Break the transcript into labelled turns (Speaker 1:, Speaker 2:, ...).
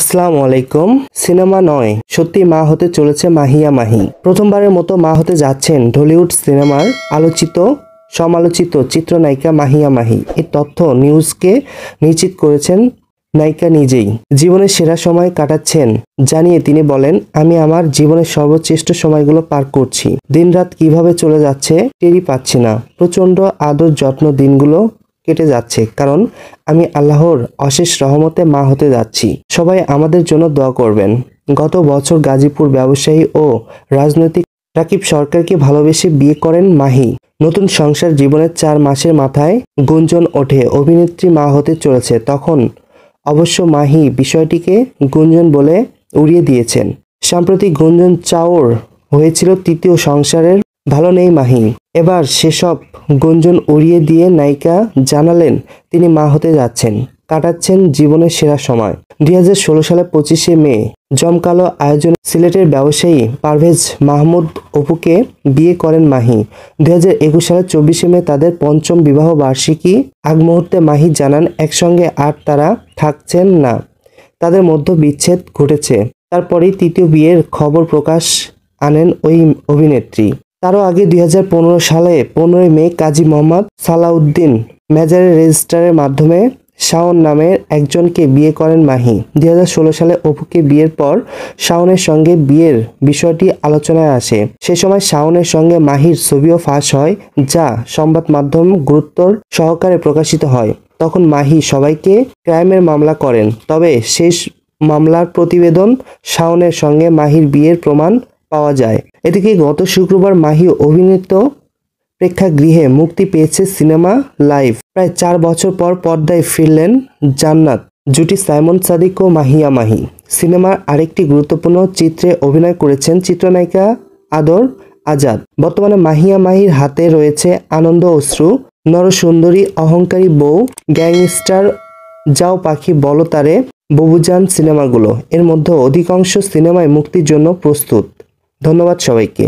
Speaker 1: আসসালামু আলাইকুম সিনেমা নয় সত্যি মা হতে চলেছে মাহিয়া মাহি প্রথমবারের মতো মা হতে যাচ্ছেন ঢলিউড সিনেমার আলোচিত সমালোচিত চিত্রনায়িকা মাহিয়া মাহি এই তথ্য নিউজকে নিশ্চিত করেছেন নায়িকা নিজেই জীবনের সেরা সময় কাটাচ্ছেন জানিয়ে তিনি বলেন আমি আমার জীবনের সর্বশ্রেষ্ঠ সময়গুলো পার করছি দিনরাত কিভাবে চলে যাচ্ছে টেরি পাচ্ছি না প্রচণ্ড আদর যত্ন দিনগুলো কেটে যাচ্ছে কারণ আমি আল্লাহর অশেষ রহমতে মা হতে যাচ্ছি সবাই আমাদের জন্য দোয়া করবেন গত বছর গাজীপুর ব্যবসায়ী ও রাজনৈতিক রাকিব সরকারকে ভালোবেসে বিয়ে করেন মাহি নতুন সংসার জীবনের চার মাসের মাথায় গুঞ্জন ওঠে অভিনেত্রী মা হতে চলেছে তখন অবশ্য মাহি বিষয়টিকে গুঞ্জন বলে উড়িয়ে দিয়েছেন সাম্প্রতিক গুঞ্জন চাওর হয়েছিল তৃতীয় সংসারের ভালো নেই মাহি এবার সেসব গুঞ্জন উড়িয়ে দিয়ে নায়িকা জানালেন তিনি মা হতে যাচ্ছেন কাটাচ্ছেন জীবনের সেরা সময় দুই সালে পঁচিশে মে জমকালো আয়োজনে সিলেটের ব্যবসায়ী পারভেজ মাহমুদ অপুকে বিয়ে করেন মাহি দুই সালের চব্বিশে মে তাদের পঞ্চম বিবাহ বার্ষিকী আগ মুহূর্তে মাহি জানান একসঙ্গে আর তারা থাকছেন না তাদের মধ্য বিচ্ছেদ ঘটেছে তারপরেই তৃতীয় বিয়ের খবর প্রকাশ আনেন ওই অভিনেত্রী তারও আগে দুই সালে পনেরোই মে কাজী মোহাম্মদ সালাউদ্দিন মেজারের রেজিস্ট্রারের মাধ্যমে শাওন নামের একজনকে বিয়ে করেন মাহি দুই সালে অপুকে বিয়ের পর শাওনের সঙ্গে বিয়ের বিষয়টি আলোচনায় আসে সে সময় শাওনের সঙ্গে মাহির ছবিও ফাঁস হয় যা সংবাদ মাধ্যম গুরুত্বর সহকারে প্রকাশিত হয় তখন মাহি সবাইকে ক্রাইমের মামলা করেন তবে শেষ মামলার প্রতিবেদন শাওনের সঙ্গে মাহির বিয়ের প্রমাণ পাওয়া যায় এদিকে গত শুক্রবার মাহি অভিনীত প্রেক্ষাগৃহে মুক্তি পেয়েছে সিনেমা লাইভ প্রায় চার বছর পর পর্দায় ফিরলেন জান্নাত জুটি সাইমন সাদিক ও মাহিয়া মাহি সিনেমার আরেকটি গুরুত্বপূর্ণ চিত্রে অভিনয় করেছেন চিত্রনায়িকা আদর আজাদ বর্তমানে মাহিয়া মাহির হাতে রয়েছে আনন্দ অশ্রু নরসুন্দরী অহংকারী বউ গ্যাংস্টার যাও পাখি বলতারে ববুজান সিনেমাগুলো এর মধ্যে অধিকাংশ সিনেমায় মুক্তির জন্য প্রস্তুত ধন্যবাদ সবাইকে